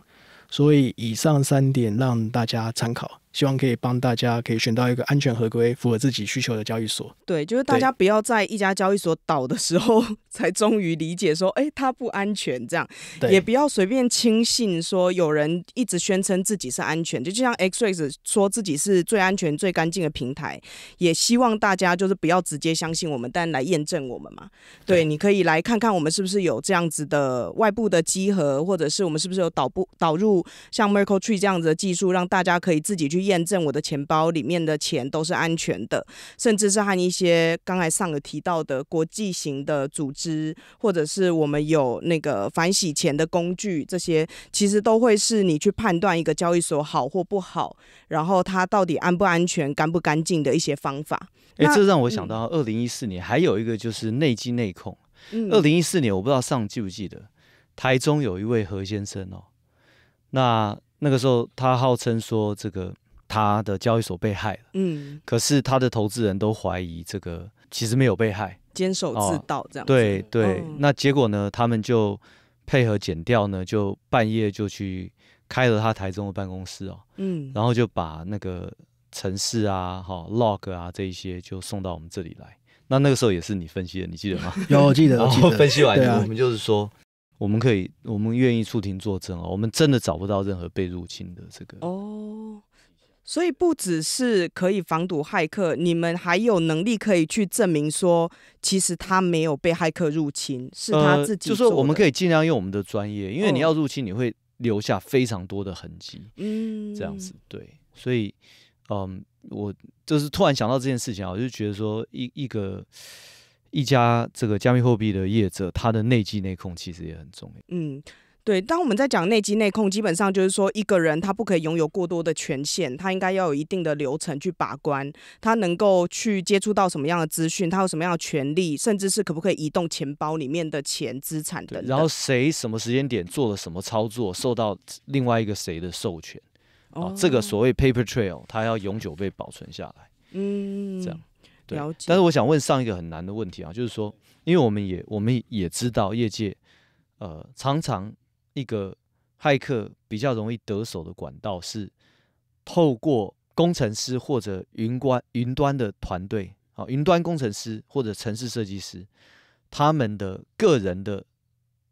所以以上三点让大家参考。希望可以帮大家可以选到一个安全合规、符合自己需求的交易所。对，就是大家不要在一家交易所倒的时候，才终于理解说，哎，它不安全。这样，也不要随便轻信说有人一直宣称自己是安全，就就像 X 交说自己是最安全、最干净的平台。也希望大家就是不要直接相信我们，但来验证我们嘛。对，你可以来看看我们是不是有这样子的外部的集合，或者是我们是不是有导不导入像 Miracle Tree 这样子的技术，让大家可以自己去。验证我的钱包里面的钱都是安全的，甚至是和一些刚才上个提到的国际型的组织，或者是我们有那个反洗钱的工具，这些其实都会是你去判断一个交易所好或不好，然后它到底安不安全、干不干净的一些方法。哎，这让我想到二零一四年，还有一个就是内机内控。二零一四年，我不知道上记不记得，台中有一位何先生哦，那那个时候他号称说这个。他的交易所被害了，嗯，可是他的投资人都怀疑这个其实没有被害，坚守自盗这样，对对。那结果呢？他们就配合剪掉呢，就半夜就去开了他台中的办公室哦，嗯，然后就把那个城市啊、哈 log 啊这一些就送到我们这里来。那那个时候也是你分析的，你记得吗？有，记得。分析完，我们就是说，我们可以，我们愿意出庭作证哦。我们真的找不到任何被入侵的这个哦。所以不只是可以防堵骇客，你们还有能力可以去证明说，其实他没有被骇客入侵，是他自己。就说我们可以尽量用我们的专业，因为你要入侵，你会留下非常多的痕迹。嗯，这样子对。所以，嗯，我就是突然想到这件事情啊，我就觉得说，一一个一家这个加密货币的业者，他的内计内控其实也很重要。嗯。对，当我们在讲内机内控，基本上就是说，一个人他不可以拥有过多的权限，他应该要有一定的流程去把关，他能够去接触到什么样的资讯，他有什么样的权利，甚至是可不可以移动钱包里面的钱资产的。然后谁什么时间点做了什么操作，受到另外一个谁的授权？哦，这个所谓 paper trail，它要永久被保存下来。嗯，这样，对。但是我想问上一个很难的问题啊，就是说，因为我们也我们也知道业界，呃，常常。一个骇客比较容易得手的管道是透过工程师或者云端云端的团队啊，云端工程师或者城市设计师他们的个人的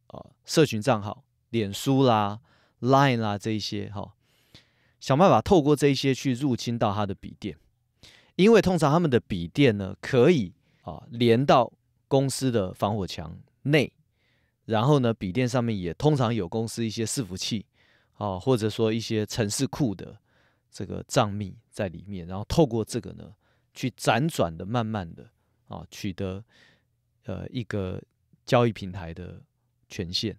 啊社群账号，脸书啦、Line 啦这一些哈，想办法透过这些去入侵到他的笔电，因为通常他们的笔电呢可以啊连到公司的防火墙内。然后呢，笔电上面也通常有公司一些伺服器，啊，或者说一些城市库的这个账密在里面。然后透过这个呢，去辗转的慢慢的啊，取得呃一个交易平台的权限。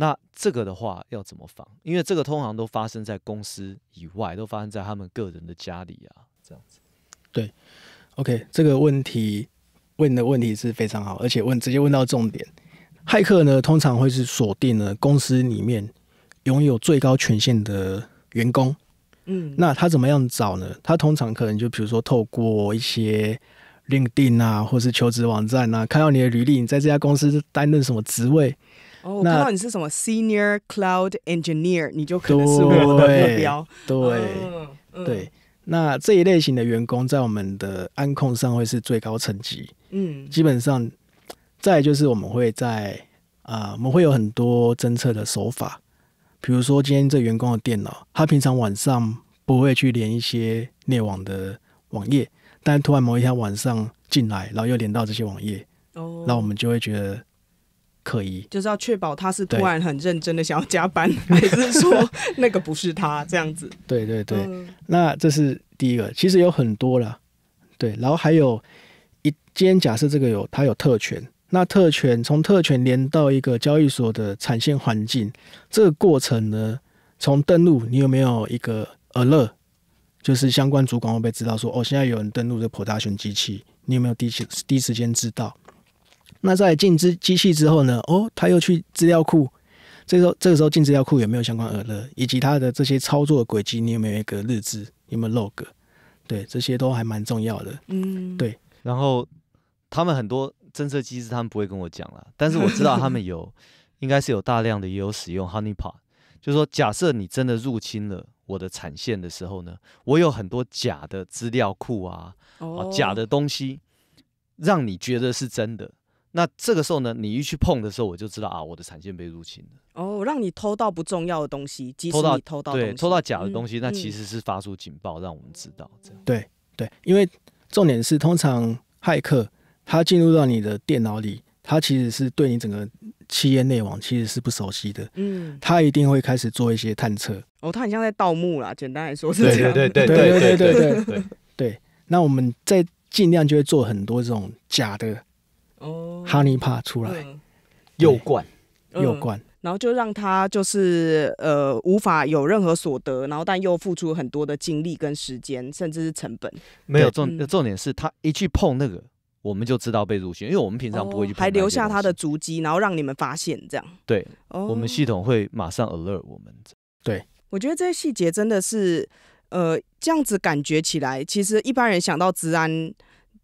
那这个的话要怎么防？因为这个通常都发生在公司以外，都发生在他们个人的家里啊，这样子。对，OK，这个问题问的问题是非常好，而且问直接问到重点。骇客呢，通常会是锁定了公司里面拥有最高权限的员工。嗯，那他怎么样找呢？他通常可能就比如说透过一些 LinkedIn 啊，或是求职网站啊，看到你的履历，你在这家公司担任什么职位。哦，看到你是什么 Senior Cloud Engineer，你就可能是我的目标。对对，那这一类型的员工在我们的安控上会是最高层级。嗯，基本上。再就是，我们会在啊，我们会有很多侦测的手法，比如说今天这员工的电脑，他平常晚上不会去连一些内网的网页，但突然某一天晚上进来，然后又连到这些网页，哦，然后我们就会觉得可疑，就是要确保他是突然很认真的想要加班，还是说那个不是他这样子？对对对，那这是第一个，其实有很多了，对，然后还有一间假设这个有他有特权。那特权从特权连到一个交易所的产线环境，这个过程呢，从登录你有没有一个 alert，就是相关主管会被知道说哦，现在有人登录这 t 普 o n 机器，你有没有第一时第一时间知道？那在进资机器之后呢，哦，他又去资料库，这时候这个时候进资料库有没有相关 alert，以及他的这些操作轨迹，你有没有一个日志，有没有 log？对，这些都还蛮重要的。嗯，对，然后他们很多。侦测机制，他们不会跟我讲了，但是我知道他们有，应该是有大量的，也有使用 Honey Pot，就是说，假设你真的入侵了我的产线的时候呢，我有很多假的资料库啊，假的东西，让你觉得是真的，那这个时候呢，你一去碰的时候，我就知道啊，我的产线被入侵了。哦，让你偷到不重要的东西，偷到偷到对，偷到假的东西，那其实是发出警报让我们知道。这样对对，因为重点是，通常骇客。它进入到你的电脑里，它其实是对你整个企业内网其实是不熟悉的，嗯，它一定会开始做一些探测。哦，它很像在盗墓啦，简单来说是这样。对对对对对对对对对。对，那我们在尽量就会做很多这种假的，哦，哈尼帕出来，诱灌，诱灌，然后就让他就是呃无法有任何所得，然后但又付出很多的精力跟时间，甚至是成本。没有重重点是，他一去碰那个。我们就知道被入侵，因为我们平常不会去，还留下他的足迹，然后让你们发现这样。对，我们系统会马上 alert 我们。对，我觉得这些细节真的是，呃，这样子感觉起来，其实一般人想到治安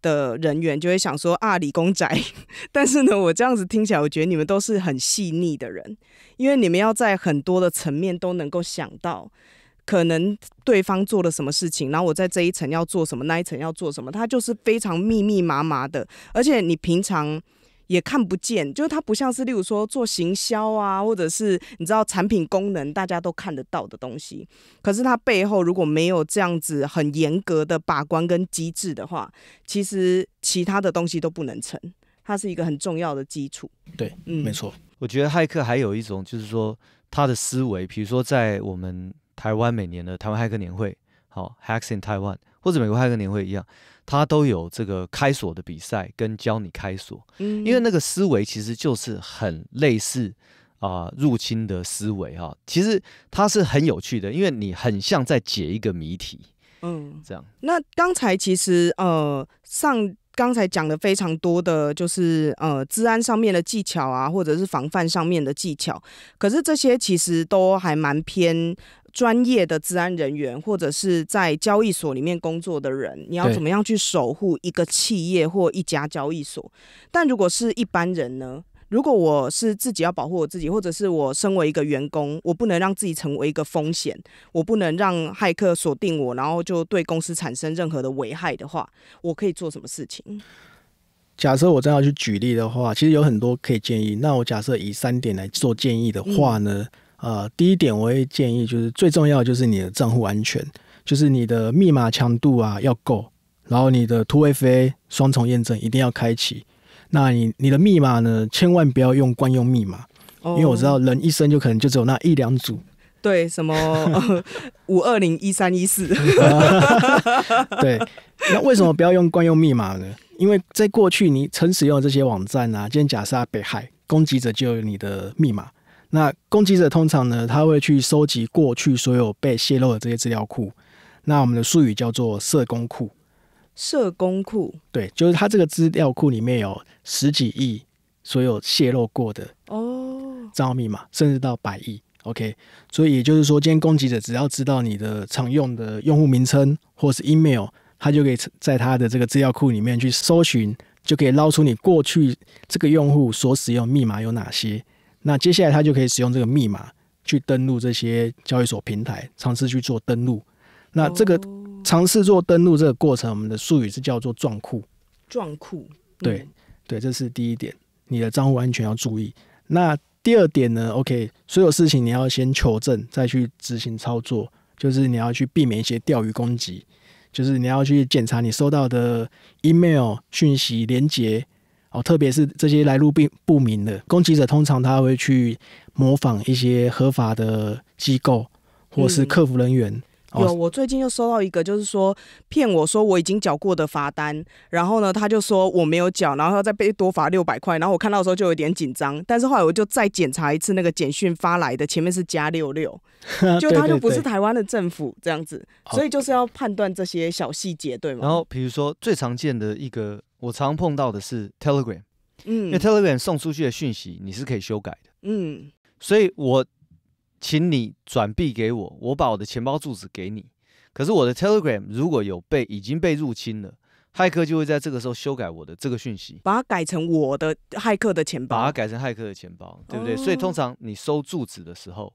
的人员就会想说啊，理工宅。但是呢，我这样子听起来，我觉得你们都是很细腻的人，因为你们要在很多的层面都能够想到。可能对方做了什么事情，然后我在这一层要做什么，那一层要做什么，它就是非常密密麻麻的，而且你平常也看不见，就是它不像是例如说做行销啊，或者是你知道产品功能大家都看得到的东西，可是它背后如果没有这样子很严格的把关跟机制的话，其实其他的东西都不能成，它是一个很重要的基础。对，嗯，没错。我觉得骇客还有一种就是说他的思维，比如说在我们。台湾每年的台湾骇客年会，好，Hacks in Taiwan，或者美国骇客年会一样，它都有这个开锁的比赛跟教你开锁，嗯，因为那个思维其实就是很类似啊入侵的思维哈，其实它是很有趣的，因为你很像在解一个谜题，嗯，这样。那刚才其实呃上刚才讲的非常多的就是呃治安上面的技巧啊，或者是防范上面的技巧，可是这些其实都还蛮偏。专业的治安人员，或者是在交易所里面工作的人，你要怎么样去守护一个企业或一家交易所？但如果是一般人呢？如果我是自己要保护我自己，或者是我身为一个员工，我不能让自己成为一个风险，我不能让骇客锁定我，然后就对公司产生任何的危害的话，我可以做什么事情？假设我真要去举例的话，其实有很多可以建议。那我假设以三点来做建议的话呢？呃，第一点，我会建议就是最重要的就是你的账户安全，就是你的密码强度啊要够，然后你的 Two FA 双重验证一定要开启。那你你的密码呢，千万不要用惯用密码，因为我知道人一生就可能就只有那一两组。对，什么五二零一三一四。对。那为什么不要用惯用密码呢？因为在过去你曾使用的这些网站啊，今天假设被海，攻击者就有你的密码。那攻击者通常呢，他会去收集过去所有被泄露的这些资料库，那我们的术语叫做社工库。社工库，对，就是他这个资料库里面有十几亿所有泄露过的哦账号密码，甚至到百亿。OK，所以也就是说，今天攻击者只要知道你的常用的用户名称或是 email，他就可以在他的这个资料库里面去搜寻，就可以捞出你过去这个用户所使用密码有哪些。那接下来他就可以使用这个密码去登录这些交易所平台，尝试去做登录。那这个尝试做登录这个过程，我们的术语是叫做撞库。撞库，对对，这是第一点，你的账户安全要注意。那第二点呢？OK，所有事情你要先求证，再去执行操作，就是你要去避免一些钓鱼攻击，就是你要去检查你收到的 email 讯息连接。哦，特别是这些来路并不明的攻击者，通常他会去模仿一些合法的机构或是客服人员。有，我最近就收到一个，就是说骗我说我已经缴过的罚单，然后呢，他就说我没有缴，然后要再被多罚六百块。然后我看到的时候就有点紧张，但是后来我就再检查一次那个简讯发来的，前面是加六六，就他就不是台湾的政府这样子，所以就是要判断这些小细节，对吗？然后比如说最常见的一个。我常碰到的是 Telegram，嗯，因为 Telegram 送出去的讯息你是可以修改的，嗯，所以我请你转币给我，我把我的钱包住址给你。可是我的 Telegram 如果有被已经被入侵了，骇客就会在这个时候修改我的这个讯息，把它改成我的骇客的钱包，把它改成骇客的钱包，对不对？所以通常你收住址的时候，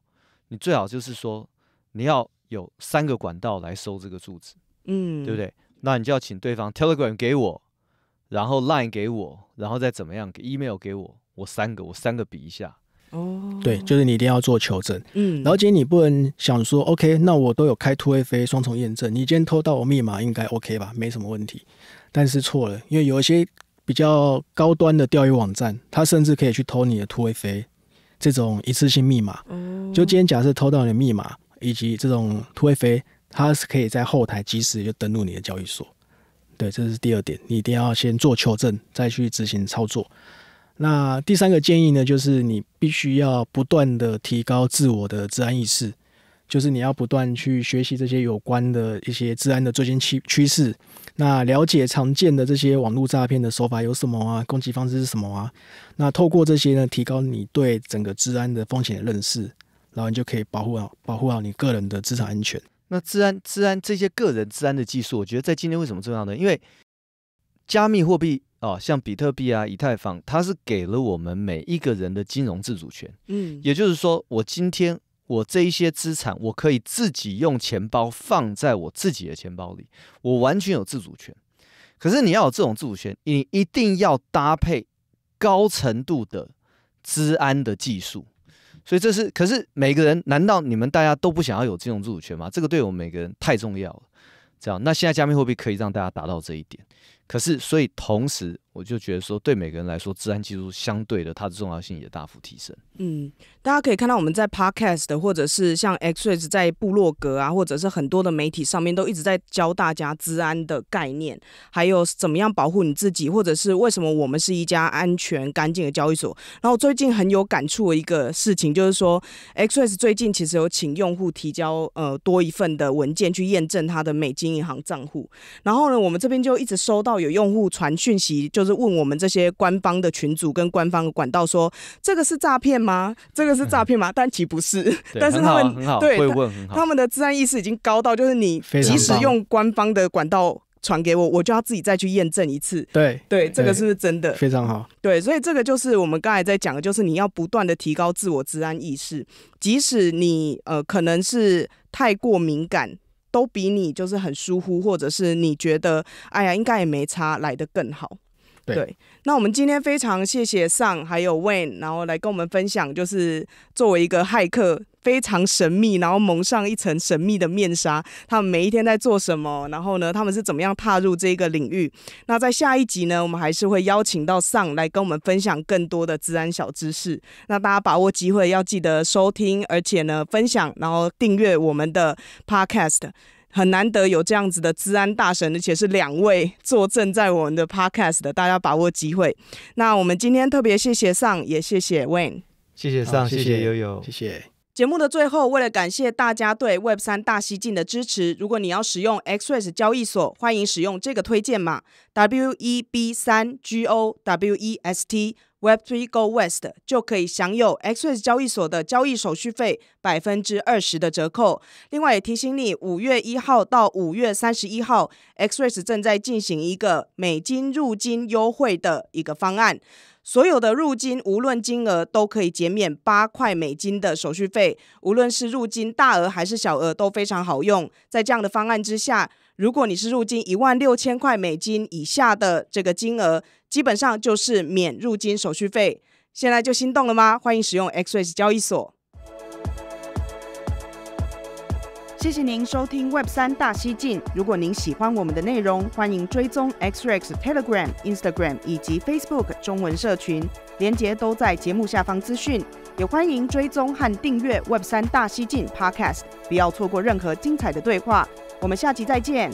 你最好就是说你要有三个管道来收这个住址，嗯，对不对？那你就要请对方 Telegram 给我。然后 Line 给我，然后再怎么样？给 Email 给我，我三个，我三个比一下。哦，对，就是你一定要做求证。嗯，然后今天你不能想说 OK，那我都有开 Two FA 双重验证，你今天偷到我密码应该 OK 吧？没什么问题。但是错了，因为有一些比较高端的钓鱼网站，它甚至可以去偷你的 Two FA 这种一次性密码。哦，就今天假设偷到你的密码以及这种 Two FA，它是可以在后台及时就登录你的交易所。对，这是第二点，你一定要先做求证，再去执行操作。那第三个建议呢，就是你必须要不断的提高自我的治安意识，就是你要不断去学习这些有关的一些治安的最新趋趋势。那了解常见的这些网络诈骗的手法有什么啊，攻击方式是什么啊？那透过这些呢，提高你对整个治安的风险的认识，然后你就可以保护好保护好你个人的资产安全。那治安、治安这些个人治安的技术，我觉得在今天为什么重要呢？因为加密货币啊，像比特币啊、以太坊，它是给了我们每一个人的金融自主权。嗯，也就是说，我今天我这一些资产，我可以自己用钱包放在我自己的钱包里，我完全有自主权。可是你要有这种自主权，你一定要搭配高程度的治安的技术。所以这是，可是每个人，难道你们大家都不想要有金融自主权吗？这个对我们每个人太重要了。这样，那现在加密货币可以让大家达到这一点。可是，所以同时。我就觉得说，对每个人来说，治安技术相对的，它的重要性也大幅提升。嗯，大家可以看到，我们在 Podcast 或者是像 XRS 在部落格啊，或者是很多的媒体上面都一直在教大家治安的概念，还有怎么样保护你自己，或者是为什么我们是一家安全干净的交易所。然后最近很有感触的一个事情就是说，XRS 最近其实有请用户提交呃多一份的文件去验证他的美金银行账户。然后呢，我们这边就一直收到有用户传讯息就。就是问我们这些官方的群主跟官方的管道说，这个是诈骗吗？这个是诈骗吗？但其不是，但是他们对，会问，他们的治安意识已经高到，就是你即使用官方的管道传给我，我就要自己再去验证一次，对对，这个是不是真的？非常好，对，所以这个就是我们刚才在讲的，就是你要不断的提高自我治安意识，即使你呃可能是太过敏感，都比你就是很疏忽，或者是你觉得哎呀应该也没差，来的更好。对，那我们今天非常谢谢尚还有 Wayne，然后来跟我们分享，就是作为一个骇客，非常神秘，然后蒙上一层神秘的面纱，他们每一天在做什么？然后呢，他们是怎么样踏入这个领域？那在下一集呢，我们还是会邀请到尚来跟我们分享更多的治安小知识。那大家把握机会要记得收听，而且呢，分享，然后订阅我们的 podcast。很难得有这样子的治安大神，而且是两位坐镇在我们的 Podcast 的，大家把握机会。那我们今天特别谢谢尚，也谢谢 Wayne，谢谢尚，谢谢悠悠，谢谢。节目的最后，为了感谢大家对 Web 三大西进的支持，如果你要使用 XRS 交易所，欢迎使用这个推荐码 W E B 三 G O W E S T Web Three Go West 就可以享有 XRS 交易所的交易手续费百分之二十的折扣。另外也提醒你，五月一号到五月三十一号，XRS 正在进行一个美金入金优惠的一个方案。所有的入金，无论金额，都可以减免八块美金的手续费。无论是入金大额还是小额，都非常好用。在这样的方案之下，如果你是入金一万六千块美金以下的这个金额，基本上就是免入金手续费。现在就心动了吗？欢迎使用 x s 交易所。谢谢您收听 Web 三大西进。如果您喜欢我们的内容，欢迎追踪 X Ray Telegram、Instagram 以及 Facebook 中文社群，连接都在节目下方资讯。也欢迎追踪和订阅 Web 三大西进 Podcast，不要错过任何精彩的对话。我们下集再见。